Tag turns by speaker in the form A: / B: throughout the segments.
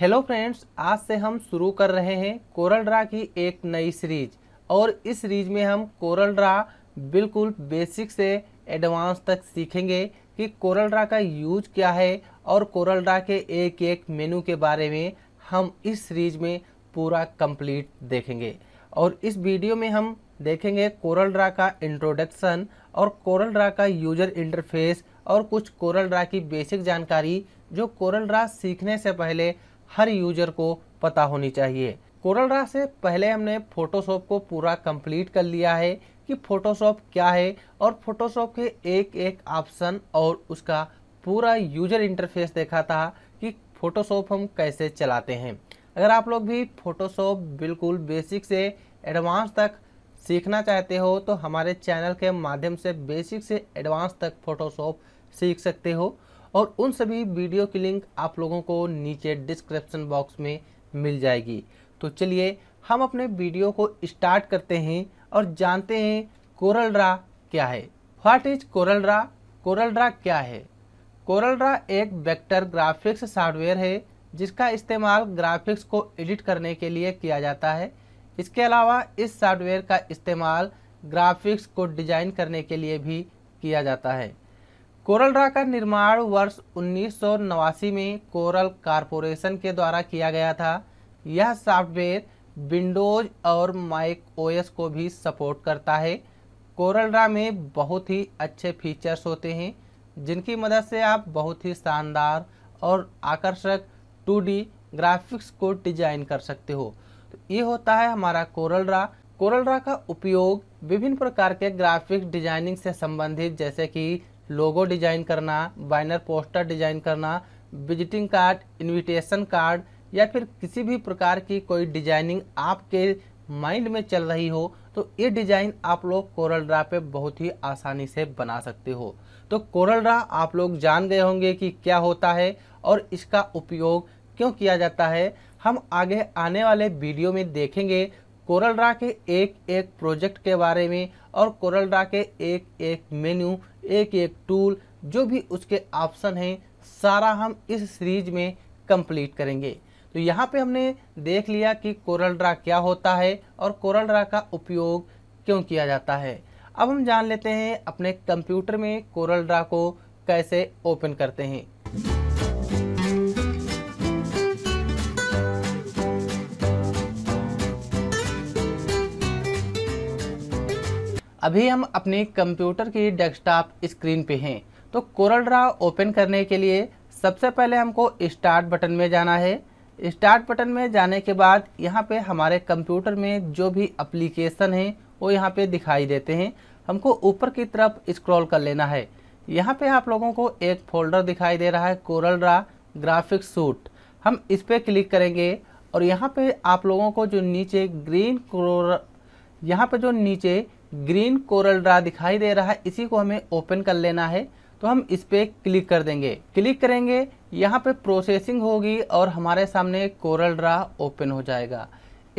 A: hello friends आज से हम शुरू कर रहे हैं कोरल ड्रा की एक नई सीरीज और इस सीरीज में हम कोरल ड्रा बिल्कुल बेसिक से एडवांस तक सीखेंगे कि कोरल ड्रा का यूज क्या है और कोरल ड्रा के एक एक मेनू के बारे में हम इस सीरीज में पूरा कंप्लीट देखेंगे और इस वीडियो में हम देखेंगे कोरल ड्रा का इंट्रोडक्शन और कोरल ड्रा का यूजर इंटरफेस और कुछ कोरल ड्रा की बेसिक जानकारी जो कोरल ड्रा सीखने से पहले हर यूजर को पता होनी चाहिए कोरल रा से पहले हमने फोटोशॉप को पूरा कंप्लीट कर लिया है कि फोटोशॉप क्या है और फोटोशॉप के एक एक ऑप्शन और उसका पूरा यूजर इंटरफेस देखा था कि फोटोशॉप हम कैसे चलाते हैं अगर आप लोग भी फोटोशॉप बिल्कुल बेसिक से एडवांस तक सीखना चाहते हो तो हमारे चैनल के माध्यम से बेसिक से एडवांस तक फोटोशॉप सीख सकते हो और उन सभी वीडियो की लिंक आप लोगों को नीचे डिस्क्रिप्सन बॉक्स में मिल जाएगी तो चलिए हम अपने वीडियो को स्टार्ट करते हैं और जानते हैं कोरल क्या है what is Corel Draw Corel क्या है कोरल एक वेक्टर ग्राफिक्स सॉफ्टवेयर है जिसका इस्तेमाल ग्राफिक्स को एडिट करने के लिए किया जाता है इसके अलावा इस सॉफ्टवेयर का इस्तेमाल ग्राफिक्स को डिजाइन करने के लिए भी किया जाता है कोरल ड्रा का निर्माण वर्ष उन्नीस में कोरल कारपोरेशन के द्वारा किया गया था यह सॉफ्टवेयर विंडोज और माइक ओएस को भी सपोर्ट करता है कोरल ड्रा में बहुत ही अच्छे फीचर्स होते हैं जिनकी मदद से आप बहुत ही शानदार और आकर्षक 2D ग्राफिक्स को डिजाइन कर सकते हो तो ये होता है हमारा कोरल ड्रा कोरल ड्रा का उपयोग विभिन्न प्रकार के ग्राफिक्स डिजाइनिंग से संबंधित जैसे कि लोगो डिजाइन करना बैनर पोस्टर डिजाइन करना विजिटिंग कार्ड इनविटेशन कार्ड या फिर किसी भी प्रकार की कोई डिजाइनिंग आपके माइंड में चल रही हो तो ये डिज़ाइन आप लोग कोरल ड्रा पे बहुत ही आसानी से बना सकते हो तो कोरल ड्रा आप लोग जान गए होंगे कि क्या होता है और इसका उपयोग क्यों किया जाता है हम आगे आने वाले वीडियो में देखेंगे कोरल ड्रा के एक एक प्रोजेक्ट के बारे में और कोरल ड्रा के एक एक मेन्यू एक एक टूल जो भी उसके ऑप्शन हैं सारा हम इस सीरीज में कंप्लीट करेंगे तो यहाँ पे हमने देख लिया कि कोरल ड्रा क्या होता है और कोरल ड्रा का उपयोग क्यों किया जाता है अब हम जान लेते हैं अपने कंप्यूटर में कोरल ड्रा को कैसे ओपन करते हैं अभी हम अपने कंप्यूटर की डेस्कटॉप स्क्रीन पे हैं तो कोरल ड्रा ओपन करने के लिए सबसे पहले हमको स्टार्ट बटन में जाना है स्टार्ट बटन में जाने के बाद यहाँ पे हमारे कंप्यूटर में जो भी अप्लीकेशन है वो यहाँ पे दिखाई देते हैं हमको ऊपर की तरफ स्क्रॉल कर लेना है यहाँ पे आप लोगों को एक फोल्डर दिखाई दे रहा है कोरल ड्रा ग्राफिक सूट हम इस पर क्लिक करेंगे और यहाँ पे आप लोगों को जो नीचे ग्रीन क्रोर यहाँ पे जो नीचे ग्रीन कोरल ड्रा दिखाई दे रहा है इसी को हमें ओपन कर लेना है तो हम इस पर क्लिक कर देंगे क्लिक करेंगे यहाँ पे प्रोसेसिंग होगी और हमारे सामने कोरल ड्रा ओपन हो जाएगा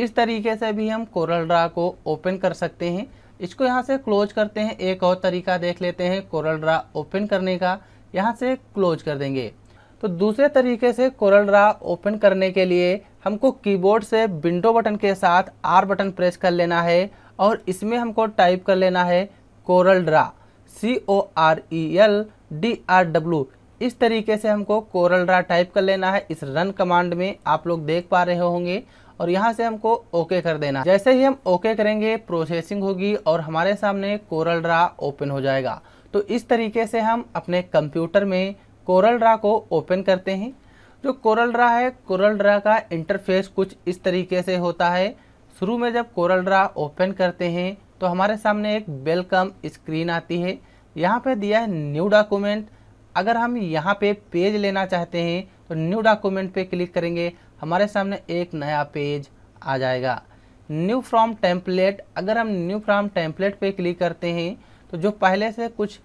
A: इस तरीके से भी हम कोरल ड्रा को ओपन कर सकते हैं इसको यहाँ से क्लोज करते हैं एक और तरीका देख लेते हैं कोरल ड्रा ओपन करने का यहाँ से क्लोज कर देंगे तो दूसरे तरीके से कोरल ड्रा ओपन करने के लिए हमको कीबोर्ड से विंडो बटन के साथ आर बटन प्रेस कर लेना है और इसमें हमको टाइप कर लेना है Corel Draw C O R E L D R W इस तरीके से हमको कोरल ड्रा टाइप कर लेना है इस रन कमांड में आप लोग देख पा रहे होंगे और यहाँ से हमको ओके कर देना जैसे ही हम ओके करेंगे प्रोसेसिंग होगी और हमारे सामने कोरल ड्रा ओपन हो जाएगा तो इस तरीके से हम अपने कंप्यूटर में कोरल ड्रा को ओपन करते हैं जो कोरल ड्रा है कोरल ड्रा का इंटरफेस कुछ इस तरीके से होता है शुरू में जब कोरल ड्रा ओपन करते हैं तो हमारे सामने एक वेलकम स्क्रीन आती है यहाँ पे दिया है न्यू डॉक्यूमेंट अगर हम यहाँ पे पेज लेना चाहते हैं तो न्यू डॉक्यूमेंट पे क्लिक करेंगे हमारे सामने एक नया पेज आ जाएगा न्यू फ्रॉम टेम्पलेट अगर हम न्यू फ्रॉम टेम्पलेट पे क्लिक करते हैं तो जो पहले से कुछ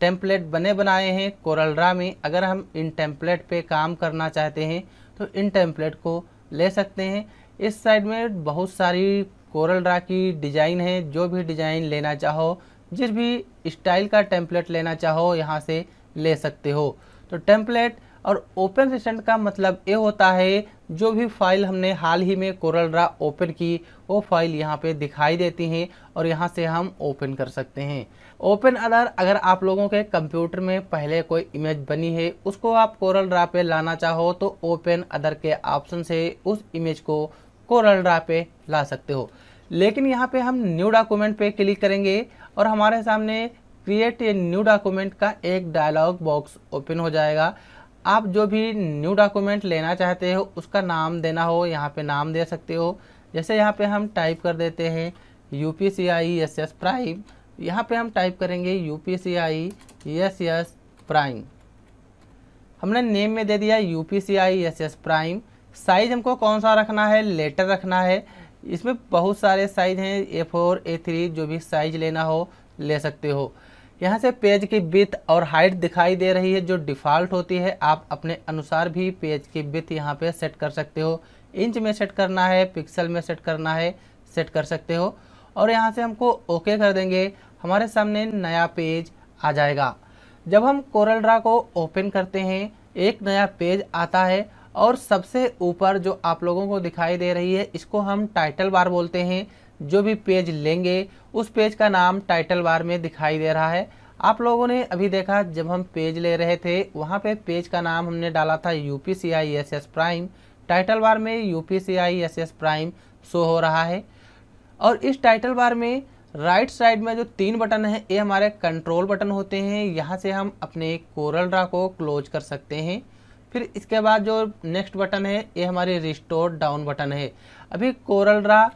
A: टेम्पलेट बने बनाए हैं कोरलड्रा में अगर हम इन टेम्पलेट पे काम करना चाहते हैं तो इन टेम्पलेट को ले सकते हैं इस साइड में बहुत सारी कोरल ड्रा की डिज़ाइन है जो भी डिज़ाइन लेना चाहो जिस भी स्टाइल का टेम्पलेट लेना चाहो यहाँ से ले सकते हो तो टेम्पलेट और ओपन सेशन का मतलब ये होता है जो भी फाइल हमने हाल ही में कोरल ड्रा ओपन की वो फाइल यहाँ पे दिखाई देती हैं और यहाँ से हम ओपन कर सकते हैं ओपन अदर अगर आप लोगों के कंप्यूटर में पहले कोई इमेज बनी है उसको आप कोरल ड्रा पे लाना चाहो तो ओपन अदर के ऑप्शन से उस इमेज को कोरल ड्रा पे ला सकते हो लेकिन यहाँ पे हम न्यू डॉक्यूमेंट पे क्लिक करेंगे और हमारे सामने क्रिएट ए न्यू डॉक्यूमेंट का एक डायलॉग बॉक्स ओपन हो जाएगा आप जो भी न्यू डॉक्यूमेंट लेना चाहते हो उसका नाम देना हो यहाँ पे नाम दे सकते हो जैसे यहाँ पे हम टाइप कर देते हैं U P C I S S prime यहाँ पर हम टाइप करेंगे U P C I S S prime हमने नेम में दे दिया U P C I S S prime size हमको कौन सा रखना है लेटर रखना है इसमें बहुत सारे साइज हैं ए फोर ए थ्री जो भी साइज लेना हो ले सकते हो यहाँ से पेज की बिथ और हाइट दिखाई दे रही है जो डिफ़ॉल्ट होती है आप अपने अनुसार भी पेज की बिथ यहाँ पे सेट कर सकते हो इंच में सेट करना है पिक्सल में सेट करना है सेट कर सकते हो और यहाँ से हमको ओके कर देंगे हमारे सामने नया पेज आ जाएगा जब हम कोरल ड्रा को ओपन करते हैं एक नया पेज आता है और सबसे ऊपर जो आप लोगों को दिखाई दे रही है इसको हम टाइटल बार बोलते हैं जो भी पेज लेंगे उस पेज का नाम टाइटल बार में दिखाई दे रहा है आप लोगों ने अभी देखा जब हम पेज ले रहे थे वहाँ पे पेज का नाम हमने डाला था U P C I S S prime title bar में U P C I S S prime show हो रहा है और इस टाइटल बार में राइट साइड में जो तीन बटन हैं ये हमारे कंट्रोल बटन होते हैं यहाँ से हम अपने कोरल ड्रा को क्लोज कर सकते हैं फिर इसके बाद जो नेक्स्ट बटन है ये हमारे रिस्टोर डाउन बटन है अभी कोरल रा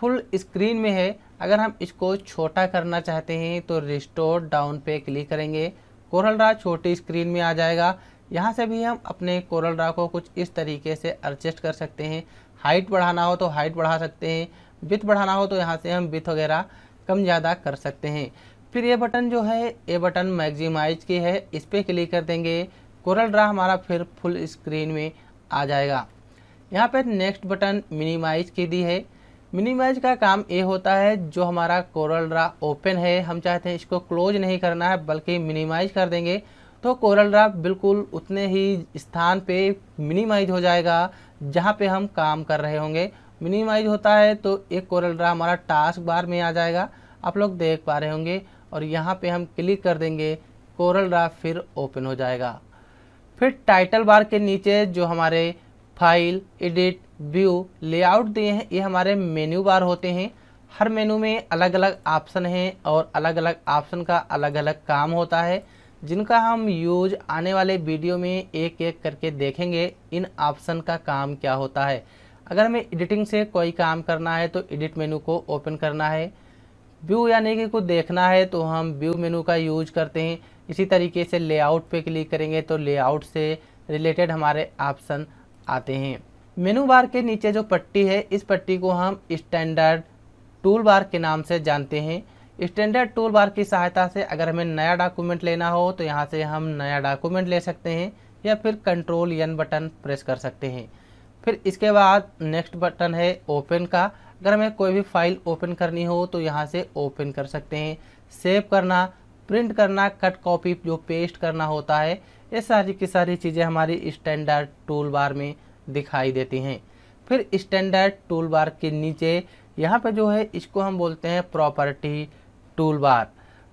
A: फुल स्क्रीन में है अगर हम इसको छोटा करना चाहते हैं तो रिस्टोर डाउन पे क्लिक करेंगे कोरल रा छोटी स्क्रीन में आ जाएगा यहाँ से भी हम अपने कोरल रा को कुछ इस तरीके से एडजस्ट कर सकते हैं हाइट बढ़ाना हो तो हाइट बढ़ा सकते हैं विथ बढ़ाना हो तो यहाँ से हम विथ वगैरह कम ज़्यादा कर सकते हैं फिर ये बटन जो है ये बटन मैक्सिमाइज की है इस पर क्लिक कर देंगे कोरल ड्रा हमारा फिर फुल स्क्रीन में आ जाएगा यहाँ पर नेक्स्ट बटन मिनिमाइज की दी है मिनिमाइज का काम ये होता है जो हमारा कोरल ड्रा ओपन है हम चाहते हैं इसको क्लोज नहीं करना है बल्कि मिनिमाइज कर देंगे तो कोरल ड्रा बिल्कुल उतने ही स्थान पे मिनिमाइज हो जाएगा जहाँ पे हम काम कर रहे होंगे मिनिमाइज होता है तो एक कोरल ड्रा हमारा टास्क बार में आ जाएगा आप लोग देख पा रहे होंगे और यहाँ पर हम क्लिक कर देंगे कोरल ड्रा फिर ओपन हो जाएगा फिर टाइटल बार के नीचे जो हमारे फाइल एडिट व्यू लेआउट दिए हैं ये हमारे मेन्यू बार होते हैं हर मेनू में अलग अलग ऑप्शन हैं और अलग अलग ऑप्शन का अलग अलग काम होता है जिनका हम यूज आने वाले वीडियो में एक एक करके देखेंगे इन ऑप्शन का काम क्या होता है अगर हमें एडिटिंग से कोई काम करना है तो एडिट मेनू को ओपन करना है व्यू यानी कि कुछ देखना है तो हम व्यू मेनू का यूज करते हैं इसी तरीके से लेआउट पे क्लिक करेंगे तो लेआउट से रिलेटेड हमारे ऑप्शन आते हैं मेनू बार के नीचे जो पट्टी है इस पट्टी को हम स्टैंडर्ड टूल बार के नाम से जानते हैं स्टैंडर्ड टूल बार की सहायता से अगर हमें नया डॉक्यूमेंट लेना हो तो यहाँ से हम नया डॉक्यूमेंट ले सकते हैं या फिर कंट्रोल यन बटन प्रेस कर सकते हैं फिर इसके बाद नेक्स्ट बटन है ओपन का अगर हमें कोई भी फाइल ओपन करनी हो तो यहाँ से ओपन कर सकते हैं सेव करना प्रिंट करना कट कॉपी जो पेस्ट करना होता है ये सारी की सारी चीज़ें हमारी स्टैंडर्ड टूल बार में दिखाई देती हैं फिर स्टैंडर्ड टूल बार के नीचे यहाँ पर जो है इसको हम बोलते हैं property toolbar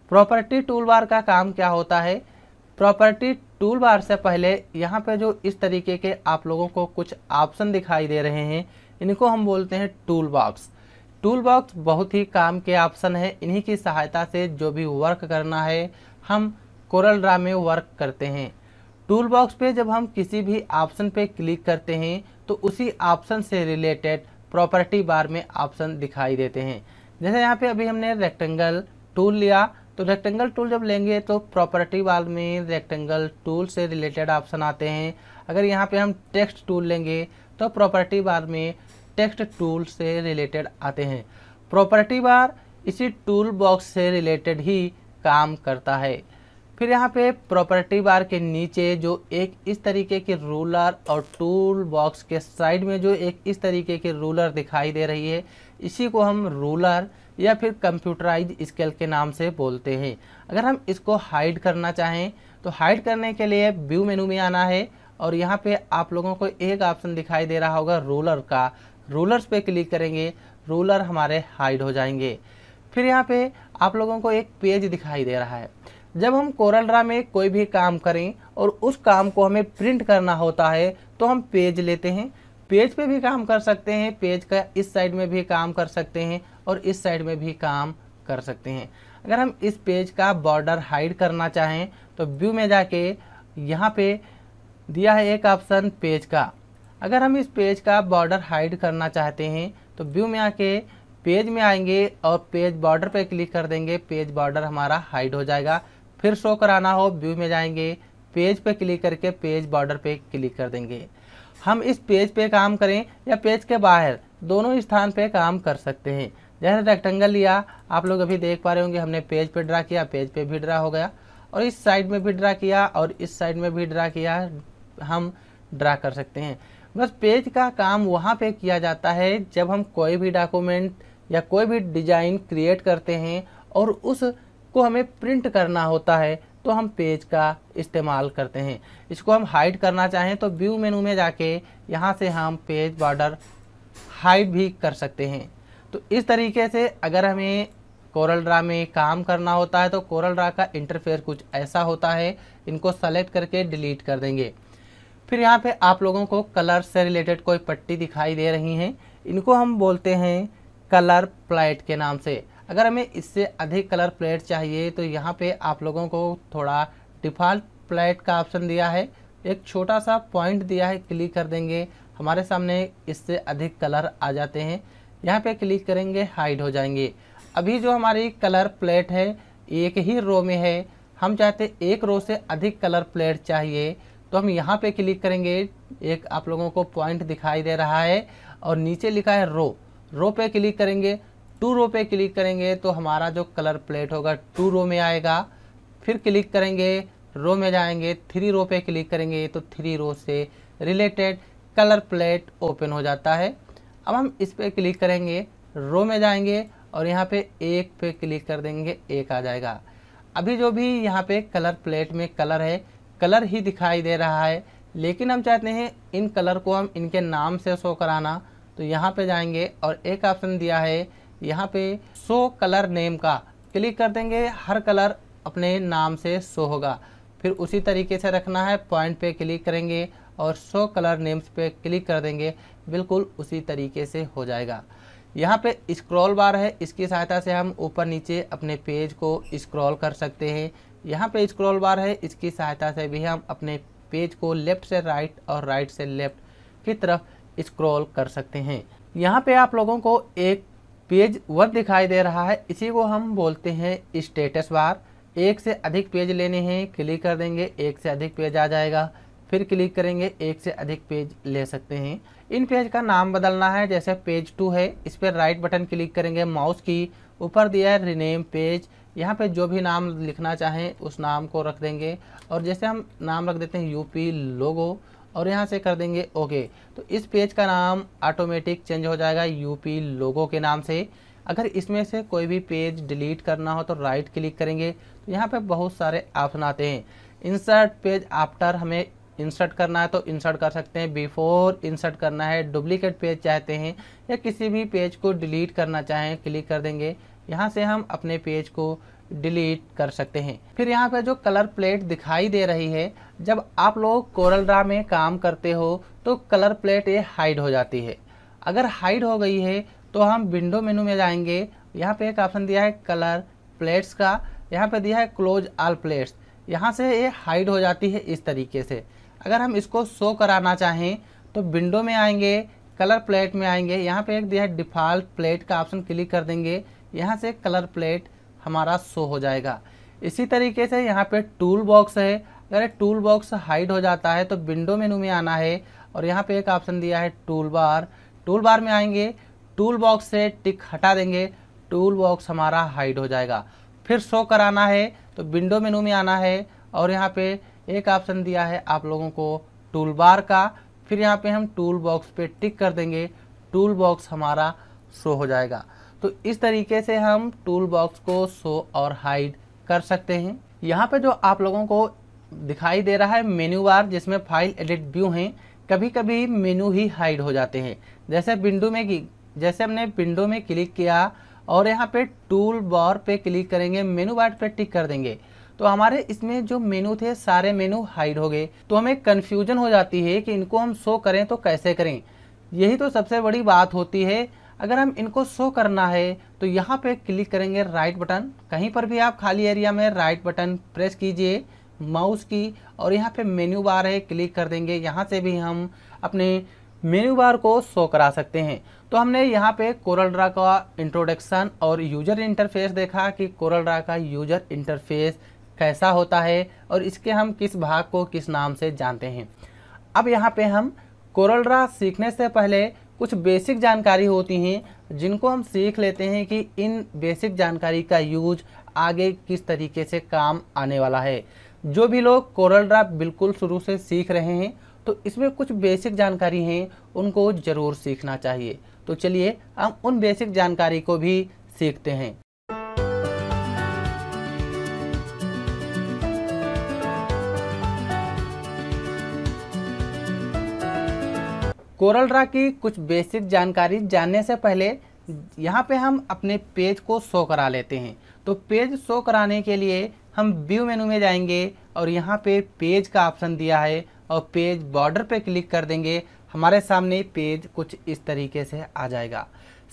A: property toolbar का काम क्या होता है प्रॉपर्टी टूल बार से पहले यहाँ पे जो इस तरीके के आप लोगों को कुछ ऑप्शन दिखाई दे रहे हैं इनको हम बोलते हैं टूल बॉक्स टूल बॉक्स बहुत ही काम के ऑप्शन है इन्हीं की सहायता से जो भी वर्क करना है हम कोरल ड्रा में वर्क करते हैं टूल बॉक्स पे जब हम किसी भी ऑप्शन पे क्लिक करते हैं तो उसी ऑप्शन से रिलेटेड प्रॉपर्टी बार में ऑप्शन दिखाई देते हैं जैसे यहाँ पे अभी हमने रेक्टेंगल टूल लिया तो रेक्टेंगल टूल जब लेंगे तो प्रॉपर्टी बार में रेक्टेंगल टूल से रिलेटेड ऑप्शन आते हैं अगर यहाँ पे हम टेक्स्ट टूल लेंगे तो प्रॉपर्टी बार में टेक्स्ट टूल से रिलेटेड आते हैं प्रॉपर्टी बार इसी टूल बॉक्स से रिलेटेड ही काम करता है फिर यहाँ पे प्रॉपर्टी बार के नीचे जो एक इस तरीके के रूलर और टूल बॉक्स के साइड में जो एक इस तरीके की रूलर दिखाई दे रही है इसी को हम रूलर या फिर कंप्यूटराइज स्केल के नाम से बोलते हैं अगर हम इसको हाइड करना चाहें तो हाइड करने के लिए व्यू मेनू में आना है और यहाँ पे आप लोगों को एक ऑप्शन दिखाई दे रहा होगा रूलर का रोलर्स पे क्लिक करेंगे रूलर हमारे हाइड हो जाएंगे फिर यहाँ पे आप लोगों को एक पेज दिखाई दे रहा है जब हम कोरल ड्रा में कोई भी काम करें और उस काम को हमें प्रिंट करना होता है तो हम पेज लेते हैं पेज पे भी काम कर सकते हैं पेज का इस साइड में भी काम कर सकते हैं और इस साइड में भी काम कर सकते हैं अगर हम इस पेज का बॉर्डर हाइड करना चाहें तो व्यू में जाके यहाँ पे दिया है एक ऑप्शन पेज का अगर हम इस पेज का बॉर्डर हाइड करना चाहते हैं तो व्यू में आके पेज में आएंगे और पेज बॉर्डर पे क्लिक कर देंगे पेज बॉर्डर हमारा हाइड हो जाएगा फिर शो कराना हो व्यू में जाएंगे पेज पे क्लिक करके पेज बॉर्डर पे क्लिक कर देंगे हम इस पेज पे काम करें या पेज के बाहर दोनों स्थान पे काम कर सकते हैं जैसे रेक्टेंगल लिया आप लोग अभी देख पा रहे होंगे हमने पेज पे ड्रा किया पेज पे भी ड्रा हो गया और इस साइड में भी ड्रा किया और इस साइड में भी ड्रा किया हम ड्रा कर सकते हैं बस पेज का काम वहाँ पे किया जाता है जब हम कोई भी डॉक्यूमेंट या कोई भी डिज़ाइन क्रिएट करते हैं और उस को हमें प्रिंट करना होता है तो हम पेज का इस्तेमाल करते हैं इसको हम हाइड करना चाहें तो व्यू मेनू में जाके यहाँ से हम पेज बॉर्डर हाइड भी कर सकते हैं तो इस तरीके से अगर हमें कोरल ड्रा में काम करना होता है तो कोरल ड्रा का इंटरफेयर कुछ ऐसा होता है इनको सेलेक्ट करके डिलीट कर देंगे फिर यहाँ पे आप लोगों को कलर से रिलेटेड कोई पट्टी दिखाई दे रही हैं इनको हम बोलते हैं कलर प्लेट के नाम से अगर हमें इससे अधिक कलर प्लेट चाहिए तो यहाँ पे आप लोगों को थोड़ा डिफ़ॉल्ट प्लेट का ऑप्शन दिया है एक छोटा सा पॉइंट दिया है क्लिक कर देंगे हमारे सामने इससे अधिक कलर आ जाते हैं यहाँ पे क्लिक करेंगे हाइड हो जाएंगे अभी जो हमारी कलर प्लेट है एक ही रो में है हम चाहते एक रो से अधिक कलर प्लेट चाहिए तो हम यहाँ पे क्लिक करेंगे एक आप लोगों को पॉइंट दिखाई दे रहा है और नीचे लिखा है रो रो पे क्लिक करेंगे टू रो पे क्लिक करेंगे तो हमारा जो कलर प्लेट होगा टू रो में आएगा फिर क्लिक करेंगे रो में जाएंगे थ्री रो पे क्लिक करेंगे तो थ्री रो से रिलेटेड कलर प्लेट ओपन हो जाता है अब हम इस पर क्लिक करेंगे रो में जाएंगे और यहाँ पे एक पे क्लिक कर देंगे एक आ जाएगा अभी जो भी यहाँ पे कलर प्लेट में कलर है कलर ही दिखाई दे रहा है लेकिन हम चाहते हैं इन कलर को हम इनके नाम से शो कराना तो यहाँ पे जाएंगे और एक ऑप्शन दिया है यहाँ पे शो कलर नेम का क्लिक कर देंगे हर कलर अपने नाम से शो होगा फिर उसी तरीके से रखना है पॉइंट पे क्लिक करेंगे और शो कलर नेम्स पे क्लिक कर देंगे बिल्कुल उसी तरीके से हो जाएगा यहाँ पे स्क्रॉल बार है इसकी सहायता से हम ऊपर नीचे अपने पेज को स्क्रॉल कर सकते हैं यहाँ पे स्क्रॉल बार है इसकी सहायता से भी हम अपने पेज को लेफ़्ट से राइट और राइट से लेफ़्ट की तरफ स्क्रॉल कर सकते हैं यहाँ पे आप लोगों को एक पेज वन दिखाई दे रहा है इसी को हम बोलते हैं स्टेटस बार एक से अधिक पेज लेने हैं क्लिक कर देंगे एक से अधिक पेज आ जाएगा फिर क्लिक करेंगे एक से अधिक पेज ले सकते हैं इन पेज का नाम बदलना है जैसे पेज टू है इस पर राइट बटन क्लिक करेंगे माउस की ऊपर दिया है रिनेम पेज यहाँ पे जो भी नाम लिखना चाहें उस नाम को रख देंगे और जैसे हम नाम रख देते हैं यूपी लोगो और यहाँ से कर देंगे ओके तो इस पेज का नाम ऑटोमेटिक चेंज हो जाएगा यूपी लोगो के नाम से अगर इसमें से कोई भी पेज डिलीट करना हो तो राइट क्लिक करेंगे तो यहाँ पर बहुत सारे ऑप्शन आते हैं इंसर्ट पेज आफ्टर हमें इंसर्ट करना है तो इंसर्ट कर सकते हैं बिफोर इंसर्ट करना है डुप्लीकेट पेज चाहते हैं या किसी भी पेज को डिलीट करना चाहें क्लिक कर देंगे यहाँ से हम अपने पेज को डिलीट कर सकते हैं फिर यहाँ पर जो कलर प्लेट दिखाई दे रही है जब आप लोग कोरल ड्रा में काम करते हो तो कलर प्लेट ये हाइड हो जाती है अगर हाइड हो गई है तो हम विंडो मेनू में जाएंगे यहाँ पे एक ऑप्शन दिया है कलर प्लेट्स का यहाँ पे दिया है क्लोज आल प्लेट्स यहाँ से ये हाइड हो जाती है इस तरीके से अगर हम इसको शो कराना चाहें तो विंडो में आएंगे कलर प्लेट में आएंगे यहाँ पे एक दिया है डिफ़ॉल्ट प्लेट का ऑप्शन क्लिक कर देंगे यहाँ से कलर प्लेट हमारा शो हो जाएगा इसी तरीके से यहाँ पे टूल बॉक्स है अगर टूल बॉक्स हाइड हो जाता है तो विंडो मेनू में आना है और यहाँ पे एक ऑप्शन दिया है टूल बार टूल बार में आएंगे टूल बॉक्स से टिक हटा देंगे टूल बॉक्स हमारा हाइड हो जाएगा फिर शो कराना है तो विंडो मेनू में आना है और यहाँ पे एक ऑप्शन दिया है आप लोगों को टूल बार का फिर यहाँ पे हम टूल बॉक्स पे टिक कर देंगे टूल बॉक्स हमारा शो हो जाएगा तो इस तरीके से हम टूल बॉक्स को शो और हाइड कर सकते हैं यहाँ पे जो आप लोगों को दिखाई दे रहा है मेन्यू बार जिसमें फाइल एडिट व्यू हैं कभी कभी मेनू ही हाइड हो जाते हैं जैसे विंडो में की जैसे हमने विंडो में क्लिक किया और यहाँ पे टूल बार पे क्लिक करेंगे मेनू बार पे टिक कर देंगे तो हमारे इसमें जो मेनू थे सारे मेनू हाइड हो गए तो हमें कन्फ्यूजन हो जाती है कि इनको हम शो करें तो कैसे करें यही तो सबसे बड़ी बात होती है अगर हम इनको शो करना है तो यहाँ पे क्लिक करेंगे राइट बटन कहीं पर भी आप खाली एरिया में राइट बटन प्रेस कीजिए माउस की और यहाँ पे मेन्यू बार है क्लिक कर देंगे यहाँ से भी हम अपने मेन्यू बार को शो करा सकते हैं तो हमने यहाँ पे कोरल ड्रा का इंट्रोडक्शन और यूजर इंटरफेस देखा कि कोरल ड्रा का यूजर इंटरफेस कैसा होता है और इसके हम किस भाग को किस नाम से जानते हैं अब यहाँ पे हम कोरल ड्रा सीखने से पहले कुछ बेसिक जानकारी होती हैं जिनको हम सीख लेते हैं कि इन बेसिक जानकारी का यूज आगे किस तरीके से काम आने वाला है जो भी लोग कोरल ड्राफ्ट बिल्कुल शुरू से सीख रहे हैं तो इसमें कुछ बेसिक जानकारी हैं उनको ज़रूर सीखना चाहिए तो चलिए हम उन बेसिक जानकारी को भी सीखते हैं कोरल ड्रा की कुछ बेसिक जानकारी जानने से पहले यहाँ पे हम अपने पेज को शो करा लेते हैं तो पेज शो कराने के लिए हम व्यू मेनू में जाएंगे और यहाँ पे पेज का ऑप्शन दिया है और पेज बॉर्डर पे क्लिक कर देंगे हमारे सामने पेज कुछ इस तरीके से आ जाएगा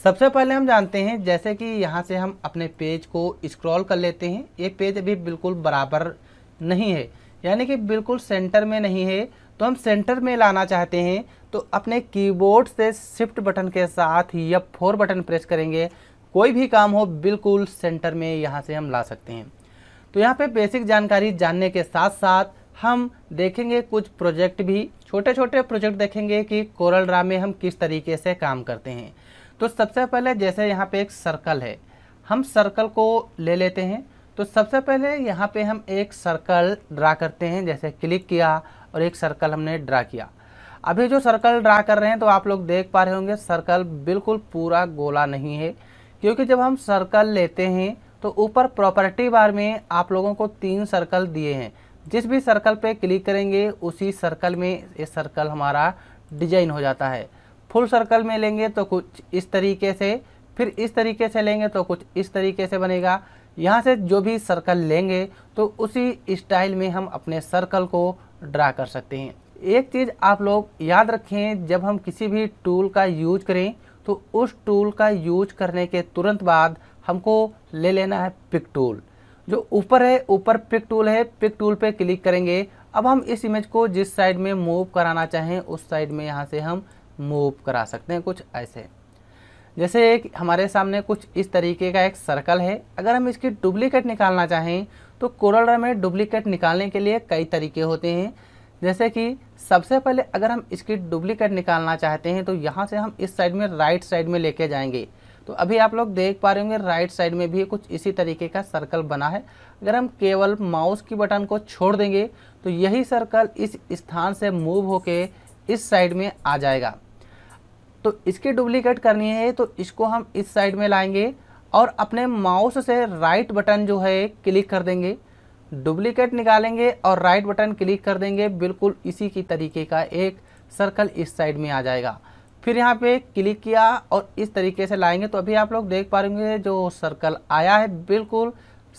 A: सबसे पहले हम जानते हैं जैसे कि यहाँ से हम अपने पेज को स्क्रॉल कर लेते हैं ये पेज अभी बिल्कुल बराबर नहीं है यानी कि बिल्कुल सेंटर में नहीं है तो हम सेंटर में लाना चाहते हैं तो अपने कीबोर्ड से शिफ्ट बटन के साथ या फोर बटन प्रेस करेंगे कोई भी काम हो बिल्कुल सेंटर में यहाँ से हम ला सकते हैं तो यहाँ पे बेसिक जानकारी जानने के साथ साथ हम देखेंगे कुछ प्रोजेक्ट भी छोटे छोटे प्रोजेक्ट देखेंगे कि कोरल ड्रा में हम किस तरीके से काम करते हैं तो सबसे पहले जैसे यहाँ पे एक सर्कल है हम सर्कल को ले लेते हैं तो सबसे पहले यहाँ पे हम एक सर्कल ड्रा करते हैं जैसे क्लिक किया और एक सर्कल हमने ड्रा किया अभी जो सर्कल ड्रा कर रहे हैं तो आप लोग देख पा रहे होंगे सर्कल बिल्कुल पूरा गोला नहीं है क्योंकि जब हम सर्कल लेते हैं तो ऊपर प्रॉपर्टी बार में आप लोगों को तीन सर्कल दिए हैं जिस भी सर्कल पे क्लिक करेंगे उसी सर्कल में ये सर्कल हमारा डिजाइन हो जाता है फुल सर्कल में लेंगे तो कुछ इस तरीके से फिर इस तरीके से लेंगे तो कुछ इस तरीके से बनेगा यहाँ से जो भी सर्कल लेंगे तो उसी स्टाइल में हम अपने सर्कल को ड्रा कर सकते हैं एक चीज़ आप लोग याद रखें जब हम किसी भी टूल का यूज करें तो उस टूल का यूज करने के तुरंत बाद हमको ले लेना है पिक टूल जो ऊपर है ऊपर पिक टूल है पिक टूल पे क्लिक करेंगे अब हम इस इमेज को जिस साइड में मूव कराना चाहें उस साइड में यहाँ से हम मूव करा सकते हैं कुछ ऐसे जैसे एक हमारे सामने कुछ इस तरीके का एक सर्कल है अगर हम इसकी डुप्लीकेट निकालना चाहें तो कोरल ड्रा में डुप्लीकेट निकालने के लिए कई तरीके होते हैं जैसे कि सबसे पहले अगर हम इसकी डुप्लीकेट निकालना चाहते हैं तो यहाँ से हम इस साइड में राइट साइड में लेके जाएंगे तो अभी आप लोग देख पा रहे होंगे राइट साइड में भी कुछ इसी तरीके का सर्कल बना है अगर हम केवल माउस की बटन को छोड़ देंगे तो यही सर्कल इस स्थान से मूव होके इस साइड में आ जाएगा तो इसकी डुप्लीकेट करनी है तो इसको हम इस साइड में लाएंगे और अपने माउस से राइट बटन जो है क्लिक कर देंगे डुप्लीकेट निकालेंगे और राइट बटन क्लिक कर देंगे बिल्कुल इसी की तरीके का एक सर्कल इस साइड में आ जाएगा फिर यहाँ पे क्लिक किया और इस तरीके से लाएंगे तो अभी आप लोग देख पा रहे जो सर्कल आया है बिल्कुल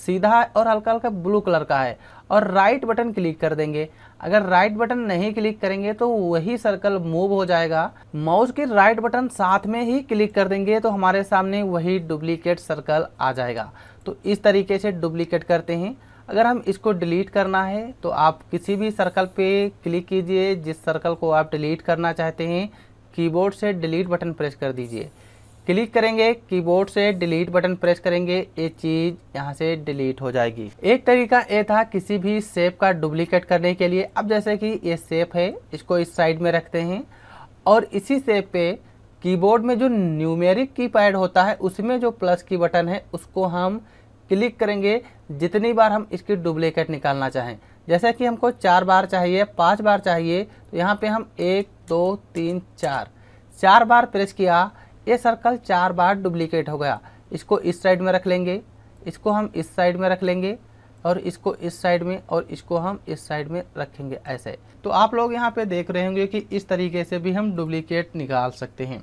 A: सीधा है और हल्का हल्का ब्लू कलर का है और राइट बटन क्लिक कर देंगे अगर राइट बटन नहीं क्लिक करेंगे तो वही सर्कल मूव हो जाएगा माउस की राइट बटन साथ में ही क्लिक कर देंगे तो हमारे सामने वही डुप्लीकेट सर्कल आ जाएगा तो इस तरीके से डुप्लीकेट करते हैं अगर हम इसको डिलीट करना है तो आप किसी भी सर्कल पे क्लिक कीजिए जिस सर्कल को आप डिलीट करना चाहते हैं कीबोर्ड से डिलीट बटन प्रेस कर दीजिए क्लिक करेंगे कीबोर्ड से डिलीट बटन प्रेस करेंगे ये चीज़ यहाँ से डिलीट हो जाएगी एक तरीका ये था किसी भी सेप का डुप्लीकेट करने के लिए अब जैसे कि ये सेप है इसको इस साइड में रखते हैं और इसी सेप पे कीबोर्ड में जो न्यूमेरिक की पैड होता है उसमें जो प्लस की बटन है उसको हम क्लिक करेंगे जितनी बार हम इसकी डुप्लीकेट निकालना चाहें जैसे कि हमको चार बार चाहिए पाँच बार चाहिए तो यहाँ पर हम एक दो तीन चार चार बार प्रेस किया ये सर्कल चार बार डुप्लीकेट हो गया इसको इस साइड में रख लेंगे इसको हम इस साइड में रख लेंगे और इसको इस साइड में और इसको हम इस साइड में रखेंगे ऐसे तो आप लोग यहाँ पे देख रहे होंगे कि इस तरीके से भी हम डुप्लीकेट निकाल सकते हैं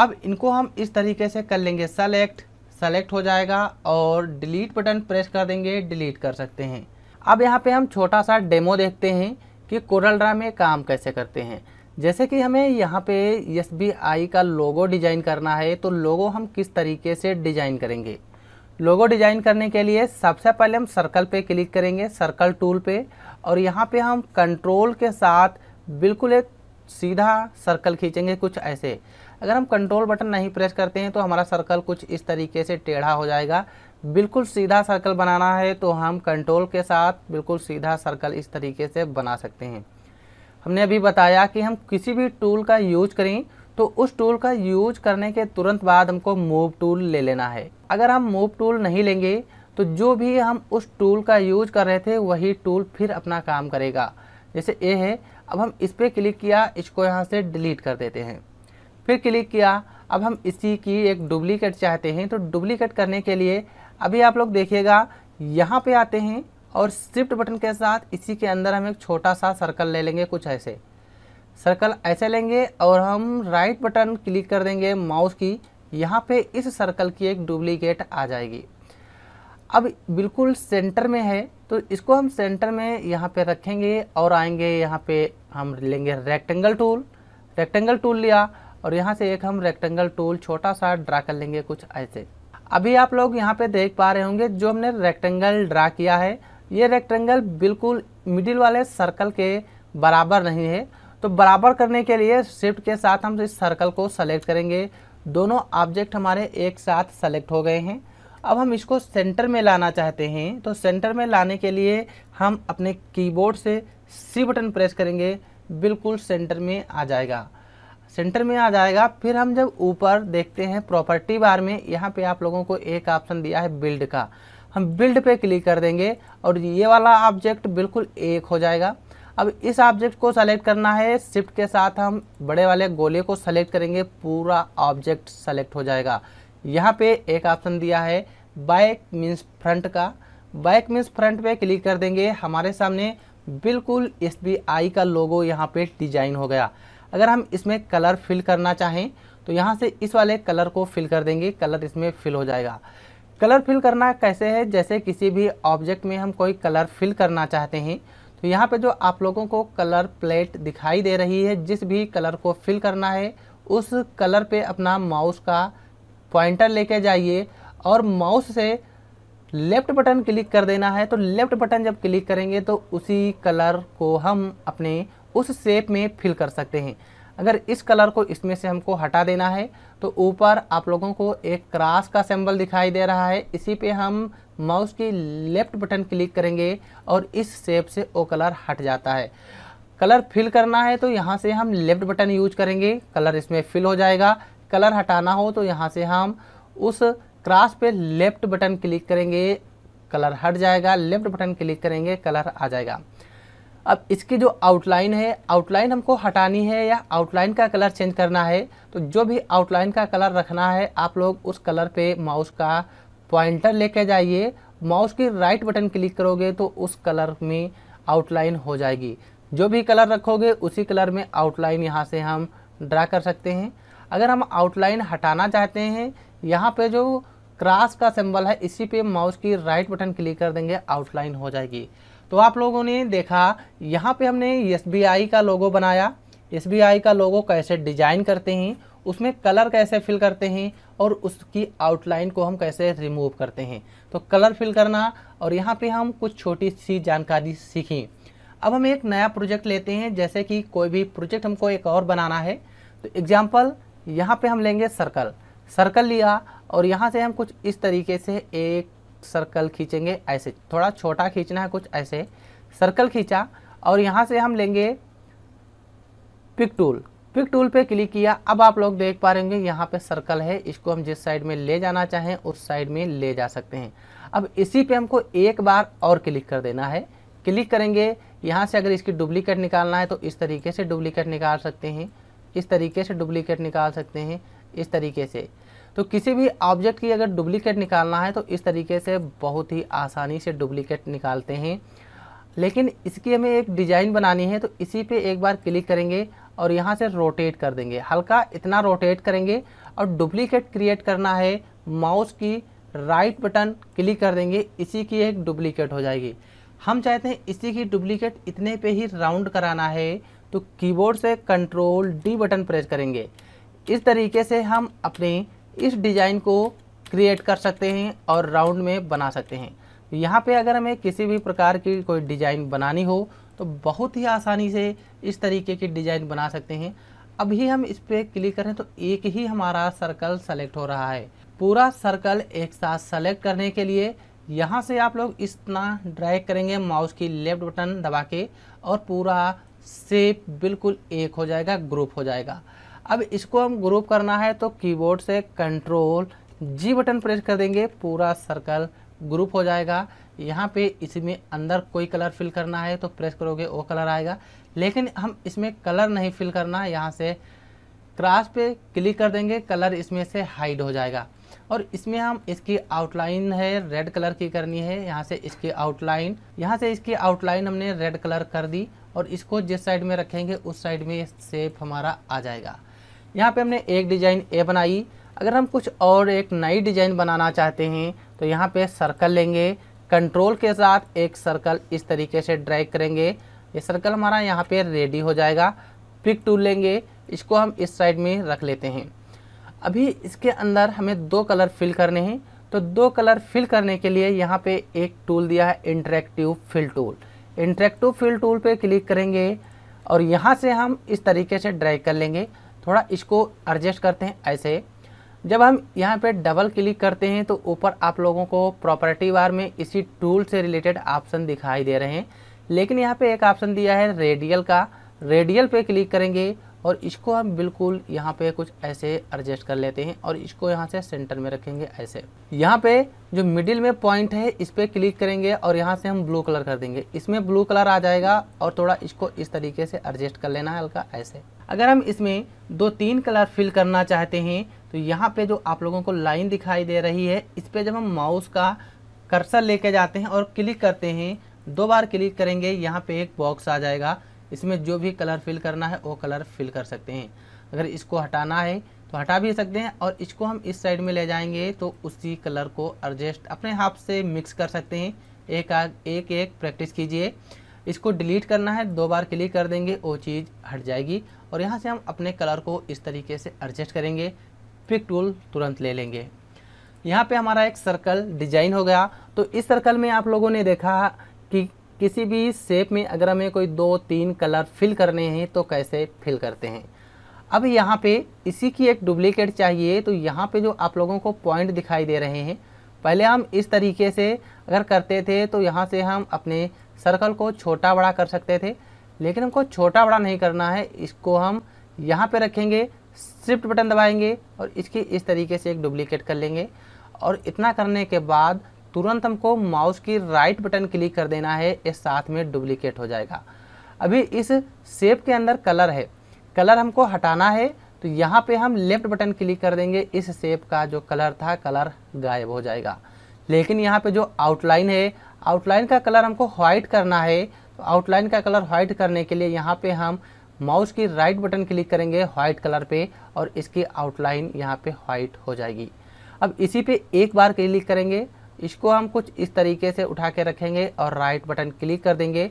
A: अब इनको हम इस तरीके से कर लेंगे सेलेक्ट सेलेक्ट हो जाएगा और डिलीट बटन प्रेस कर देंगे डिलीट कर सकते हैं अब यहाँ पे हम छोटा सा डेमो देखते हैं कि कोरल ड्रा में काम कैसे करते हैं जैसे कि हमें यहाँ पे एस का लोगो डिज़ाइन करना है तो लोगो हम किस तरीके से डिज़ाइन करेंगे लोगो डिज़ाइन करने के लिए सबसे पहले हम सर्कल पे क्लिक करेंगे सर्कल टूल पे और यहाँ पे हम कंट्रोल के साथ बिल्कुल एक सीधा सर्कल खींचेंगे कुछ ऐसे अगर हम कंट्रोल बटन नहीं प्रेस करते हैं तो हमारा सर्कल कुछ इस तरीके से टेढ़ा हो जाएगा बिल्कुल सीधा सर्कल बनाना है तो हम कंट्रोल के साथ बिल्कुल सीधा सर्कल इस तरीके से बना सकते हैं हमने अभी बताया कि हम किसी भी टूल का यूज करें तो उस टूल का यूज करने के तुरंत बाद हमको मूव टूल ले लेना है अगर हम मूव टूल नहीं लेंगे तो जो भी हम उस टूल का यूज कर रहे थे वही टूल फिर अपना काम करेगा जैसे ये है अब हम इस पर क्लिक किया इसको यहाँ से डिलीट कर देते हैं फिर क्लिक किया अब हम इसी की एक डुप्लीकेट चाहते हैं तो डुप्लीकेट करने के लिए अभी आप लोग देखिएगा यहाँ पे आते हैं और शिफ्ट बटन के साथ इसी के अंदर हम एक छोटा सा सर्कल ले लेंगे कुछ ऐसे सर्कल ऐसे लेंगे और हम राइट बटन क्लिक कर देंगे माउस की यहाँ पे इस सर्कल की एक डुप्लीकेट आ जाएगी अब बिल्कुल सेंटर में है तो इसको हम सेंटर में यहाँ पे रखेंगे और आएंगे यहाँ पे हम लेंगे रेक्टेंगल टूल रेक्टेंगल टूल लिया और यहाँ से एक हम रेक्टेंगल टूल छोटा सा ड्रा कर लेंगे कुछ ऐसे अभी आप लोग यहाँ पे देख पा रहे होंगे जो हमने रेक्टेंगल ड्रा किया है ये रेक्टेंगल बिल्कुल मिडिल वाले सर्कल के बराबर नहीं है तो बराबर करने के लिए शिफ्ट के साथ हम इस सर्कल को सेलेक्ट करेंगे दोनों ऑब्जेक्ट हमारे एक साथ सेलेक्ट हो गए हैं अब हम इसको सेंटर में लाना चाहते हैं तो सेंटर में लाने के लिए हम अपने कीबोर्ड से सी बटन प्रेस करेंगे बिल्कुल सेंटर में आ जाएगा सेंटर में आ जाएगा फिर हम जब ऊपर देखते हैं प्रॉपर्टी बार में यहाँ पे आप लोगों को एक ऑप्शन दिया है बिल्ड का हम बिल्ड पे क्लिक कर देंगे और ये वाला ऑब्जेक्ट बिल्कुल एक हो जाएगा अब इस ऑब्जेक्ट को सेलेक्ट करना है शिफ्ट के साथ हम बड़े वाले गोले को सेलेक्ट करेंगे पूरा ऑब्जेक्ट सेलेक्ट हो जाएगा यहाँ पे एक ऑप्शन दिया है बाइक मीन्स फ्रंट का बाइक मीन्स फ्रंट पे क्लिक कर देंगे हमारे सामने बिल्कुल एस का लोगो यहाँ पे डिजाइन हो गया अगर हम इसमें कलर फिल करना चाहें तो यहाँ से इस वाले कलर को फिल कर देंगे कलर इसमें फिल हो जाएगा कलर फिल करना कैसे है जैसे किसी भी ऑब्जेक्ट में हम कोई कलर फिल करना चाहते हैं तो यहाँ पे जो आप लोगों को कलर प्लेट दिखाई दे रही है जिस भी कलर को फिल करना है उस कलर पे अपना माउस का पॉइंटर लेके जाइए और माउस से लेफ़्ट बटन क्लिक कर देना है तो लेफ़्ट बटन जब क्लिक करेंगे तो उसी कलर को हम अपने उस शेप में फिल कर सकते हैं अगर इस कलर को इसमें से हमको हटा देना है तो ऊपर आप लोगों को एक क्रास का सिंबल दिखाई दे रहा है इसी पे हम माउस की लेफ्ट बटन क्लिक करेंगे और इस शेप से वो कलर हट जाता है कलर फिल करना है तो यहाँ से हम लेफ्ट बटन यूज करेंगे कलर इसमें फिल हो जाएगा कलर हटाना हो तो यहाँ से हम उस क्रास पे लेफ्ट बटन क्लिक करेंगे कलर हट जाएगा लेफ्ट बटन क्लिक करेंगे कलर आ जाएगा अब इसकी जो आउटलाइन है आउटलाइन हमको हटानी है या आउटलाइन का कलर चेंज करना है तो जो भी आउटलाइन का कलर रखना है आप लोग उस कलर पे माउस का पॉइंटर लेके जाइए माउस की राइट बटन क्लिक करोगे तो उस कलर में आउटलाइन हो जाएगी जो भी कलर रखोगे उसी कलर में आउटलाइन यहाँ से हम ड्रा कर सकते हैं अगर हम आउटलाइन हटाना चाहते हैं यहाँ पर जो क्रास का सिंबल है इसी पे माउस की राइट बटन क्लिक कर देंगे आउटलाइन हो जाएगी तो आप लोगों ने देखा यहाँ पे हमने एस का लोगो बनाया एस का लोगो कैसे डिजाइन करते हैं उसमें कलर कैसे फिल करते हैं और उसकी आउटलाइन को हम कैसे रिमूव करते हैं तो कलर फिल करना और यहाँ पे हम कुछ छोटी सी जानकारी सीखें अब हम एक नया प्रोजेक्ट लेते हैं जैसे कि कोई भी प्रोजेक्ट हमको एक और बनाना है तो एग्जाम्पल यहाँ पे हम लेंगे सर्कल सर्कल लिया और यहाँ से हम कुछ इस तरीके से एक सर्कल खींचेंगे ऐसे थोड़ा छोटा खींचना है कुछ ऐसे सर्कल खींचा और यहाँ से हम लेंगे पिक टूल पिक टूल पे क्लिक किया अब आप लोग देख पा रहे होंगे यहाँ पे सर्कल है इसको हम जिस साइड में ले जाना चाहें उस साइड में ले जा सकते हैं अब इसी पे हमको एक बार और क्लिक कर देना है क्लिक करेंगे यहाँ से अगर इसकी डुप्लीकेट निकालना है तो इस तरीके से डुप्लीकेट निकाल सकते हैं इस तरीके से डुप्लीकेट निकाल सकते हैं इस तरीके से तो किसी भी ऑब्जेक्ट की अगर डुप्लीकेट निकालना है तो इस तरीके से बहुत ही आसानी से डुप्लीकेट निकालते हैं लेकिन इसकी हमें एक डिज़ाइन बनानी है तो इसी पे एक बार क्लिक करेंगे और यहाँ से रोटेट कर देंगे हल्का इतना रोटेट करेंगे और डुप्लीकेट क्रिएट करना है माउस की राइट बटन क्लिक कर देंगे इसी की एक डुप्लीकेट हो जाएगी हम चाहते हैं इसी की डुप्लीकेट इतने पे ही राउंड कराना है तो कीबोर्ड से कंट्रोल डी बटन प्रेस करेंगे इस तरीके से हम अपने इस डिज़ाइन को क्रिएट कर सकते हैं और राउंड में बना सकते हैं यहाँ पे अगर हमें किसी भी प्रकार की कोई डिज़ाइन बनानी हो तो बहुत ही आसानी से इस तरीके की डिज़ाइन बना सकते हैं अभी हम इस पर क्लिक करें तो एक ही हमारा सर्कल सेलेक्ट हो रहा है पूरा सर्कल एक साथ सेलेक्ट करने के लिए यहाँ से आप लोग इतना ड्रैग करेंगे माउस की लेफ्ट बटन दबा के और पूरा सेप बिल्कुल एक हो जाएगा ग्रुप हो जाएगा अब इसको हम ग्रुप करना है तो कीबोर्ड से कंट्रोल जी बटन प्रेस कर देंगे पूरा सर्कल ग्रुप हो जाएगा यहाँ पे इसमें अंदर कोई कलर फिल करना है तो प्रेस करोगे वो कलर आएगा लेकिन हम इसमें कलर नहीं फिल करना है यहाँ से क्रास पे क्लिक कर देंगे कलर इसमें से हाइड हो जाएगा और इसमें हम इसकी आउटलाइन है रेड कलर की करनी है यहाँ से इसकी आउटलाइन यहाँ से इसकी आउटलाइन हमने रेड कलर कर दी और इसको जिस साइड में रखेंगे उस साइड में सेप हमारा आ जाएगा यहाँ पे हमने एक डिज़ाइन ए बनाई अगर हम कुछ और एक नई डिज़ाइन बनाना चाहते हैं तो यहाँ पे सर्कल लेंगे कंट्रोल के साथ एक सर्कल इस तरीके से ड्रैग करेंगे ये सर्कल हमारा यहाँ पे रेडी हो जाएगा पिक टूल लेंगे इसको हम इस साइड में रख लेते हैं अभी इसके अंदर हमें दो कलर फिल करने हैं तो दो कलर फिल करने के लिए यहाँ पे एक टूल दिया है interactive fill tool interactive fill tool पे क्लिक करेंगे और यहाँ से हम इस तरीके से ड्रैग कर लेंगे थोड़ा इसको एडजस्ट करते हैं ऐसे जब हम यहाँ पे डबल क्लिक करते हैं तो ऊपर आप लोगों को प्रॉपर्टी बार में इसी टूल से रिलेटेड ऑप्शन दिखाई दे रहे हैं लेकिन यहाँ पे एक ऑप्शन दिया है रेडियल का रेडियल पे क्लिक करेंगे और इसको हम बिल्कुल यहाँ पे कुछ ऐसे एडजस्ट कर लेते हैं और इसको यहाँ से सेंटर में रखेंगे ऐसे यहाँ पे जो मिडिल में पॉइंट है इस पर क्लिक करेंगे और यहाँ से हम ब्लू कलर कर देंगे इसमें ब्लू कलर आ जाएगा और थोड़ा इसको इस तरीके से एडजस्ट कर लेना है हल्का ऐसे अगर हम इसमें दो तीन कलर फिल करना चाहते हैं तो यहाँ पे जो आप लोगों को लाइन दिखाई दे रही है इस पर जब हम माउस का कर्सर लेके जाते हैं और क्लिक करते हैं दो बार क्लिक करेंगे यहाँ पे एक बॉक्स आ जाएगा इसमें जो भी कलर फिल करना है वो कलर फिल कर सकते हैं अगर इसको हटाना है तो हटा भी सकते हैं और इसको हम इस साइड में ले जाएंगे तो उसी कलर को एडजस्ट अपने हाथ से मिक्स कर सकते हैं एक आग एक एक प्रैक्टिस कीजिए इसको डिलीट करना है दो बार क्लिक कर देंगे वो चीज़ हट जाएगी और यहाँ से हम अपने कलर को इस तरीके से एडजस्ट करेंगे पिक टूल तुरंत ले लेंगे यहाँ पे हमारा एक सर्कल डिजाइन हो गया तो इस सर्कल में आप लोगों ने देखा कि किसी भी शेप में अगर हमें कोई दो तीन कलर फिल करने हैं तो कैसे फिल करते हैं अब यहाँ पे इसी की एक डुप्लीकेट चाहिए तो यहाँ पे जो आप लोगों को पॉइंट दिखाई दे रहे हैं पहले हम इस तरीके से अगर करते थे तो यहाँ से हम अपने सर्कल को छोटा बड़ा कर सकते थे लेकिन हमको छोटा बड़ा नहीं करना है इसको हम यहाँ पे रखेंगे शिफ्ट बटन दबाएंगे और इसकी इस तरीके से एक डुप्लीकेट कर लेंगे और इतना करने के बाद तुरंत हमको माउस की राइट बटन क्लिक कर देना है ये साथ में डुप्लीकेट हो जाएगा अभी इस सेप के अंदर कलर है कलर हमको हटाना है तो यहाँ पे हम लेफ्ट बटन क्लिक कर देंगे इस सेप का जो कलर था कलर गायब हो जाएगा लेकिन यहाँ पे जो आउटलाइन है आउटलाइन का कलर हमको वाइट करना है तो आउटलाइन का कलर वाइट करने के लिए यहाँ पे हम माउस की राइट बटन क्लिक करेंगे वाइट कलर पे और इसकी आउटलाइन यहाँ पे वाइट हो जाएगी अब इसी पे एक बार क्लिक करेंगे इसको हम कुछ इस तरीके से उठा के रखेंगे और राइट बटन क्लिक कर देंगे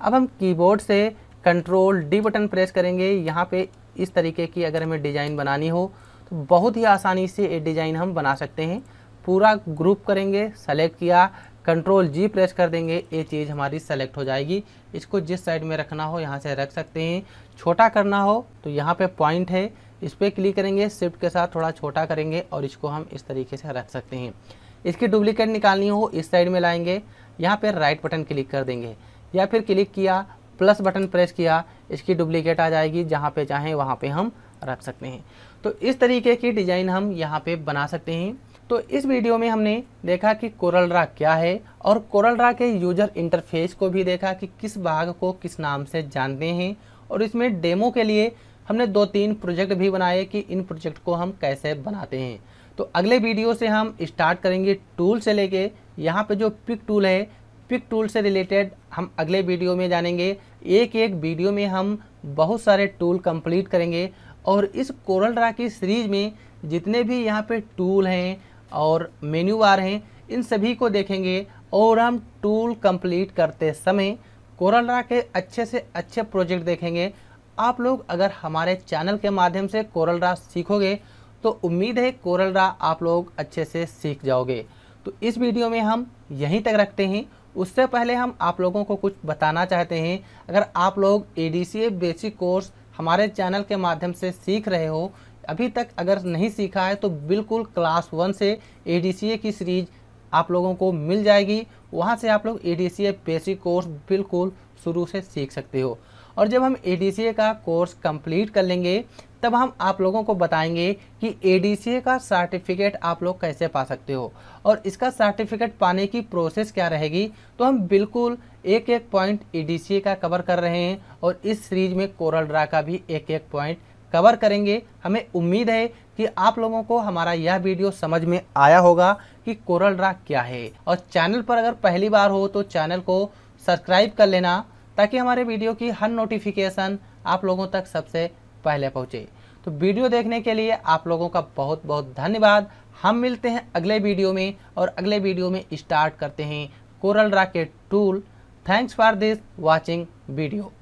A: अब हम कीबोर्ड से कंट्रोल डी बटन प्रेस करेंगे यहाँ पे इस तरीके की अगर हमें डिज़ाइन बनानी हो तो बहुत ही आसानी से ये डिज़ाइन हम बना सकते हैं पूरा ग्रुप करेंगे सेलेक्ट किया कंट्रोल जी प्रेस कर देंगे ये चीज़ हमारी सेलेक्ट हो जाएगी इसको जिस साइड में रखना हो यहाँ से रख सकते हैं छोटा करना हो तो यहाँ पे पॉइंट है इस पर क्लिक करेंगे शिफ्ट के साथ थोड़ा छोटा करेंगे और इसको हम इस तरीके से रख सकते हैं इसकी डुप्लीकेट निकालनी हो इस साइड में लाएंगे यहाँ पर राइट बटन क्लिक कर देंगे या फिर क्लिक किया प्लस बटन प्रेस किया इसकी डुप्लीकेट आ जाएगी जहाँ पे चाहें वहाँ पे हम रख सकते हैं तो इस तरीके की डिज़ाइन हम यहाँ पे बना सकते हैं तो इस वीडियो में हमने देखा कि कोरल ड्रा क्या है और कोरल ड्रा के यूजर इंटरफेस को भी देखा कि किस भाग को किस नाम से जानते हैं और इसमें डेमो के लिए हमने दो तीन प्रोजेक्ट भी बनाए कि इन प्रोजेक्ट को हम कैसे बनाते हैं तो अगले वीडियो से हम स्टार्ट करेंगे टूल से लेके यहाँ पे जो पिक टूल है पिक टूल से रिलेटेड हम अगले वीडियो में जानेंगे एक एक वीडियो में हम बहुत सारे टूल कंप्लीट करेंगे और इस कोरल ड्रा की सीरीज़ में जितने भी यहाँ पे टूल हैं और मेन्यू आर हैं इन सभी को देखेंगे और हम टूल कंप्लीट करते समय कोरल ड्रा के अच्छे से अच्छे प्रोजेक्ट देखेंगे आप लोग अगर हमारे चैनल के माध्यम से कोरल ड्रा सीखोगे तो उम्मीद है कोरल ड्रा आप लोग अच्छे से सीख जाओगे तो इस वीडियो में हम यहीं तक रखते हैं उससे पहले हम आप लोगों को कुछ बताना चाहते हैं अगर आप लोग ए बेसिक कोर्स हमारे चैनल के माध्यम से सीख रहे हो अभी तक अगर नहीं सीखा है तो बिल्कुल क्लास वन से ए की सीरीज आप लोगों को मिल जाएगी वहाँ से आप लोग ए बेसिक कोर्स बिल्कुल शुरू से सीख सकते हो और जब हम ए का कोर्स कंप्लीट कर लेंगे तब हम आप लोगों को बताएंगे कि ए का सर्टिफिकेट आप लोग कैसे पा सकते हो और इसका सर्टिफिकेट पाने की प्रोसेस क्या रहेगी तो हम बिल्कुल एक एक पॉइंट ए का कवर कर रहे हैं और इस सीरीज में कोरल ड्रा का भी एक एक पॉइंट कवर करेंगे हमें उम्मीद है कि आप लोगों को हमारा यह वीडियो समझ में आया होगा कि कोरल ड्रा क्या है और चैनल पर अगर पहली बार हो तो चैनल को सब्सक्राइब कर लेना ताकि हमारे वीडियो की हर नोटिफिकेशन आप लोगों तक सबसे पहले पहुंचे तो वीडियो देखने के लिए आप लोगों का बहुत बहुत धन्यवाद हम मिलते हैं अगले वीडियो में और अगले वीडियो में स्टार्ट करते हैं Corel rocket tool thanks for this watching video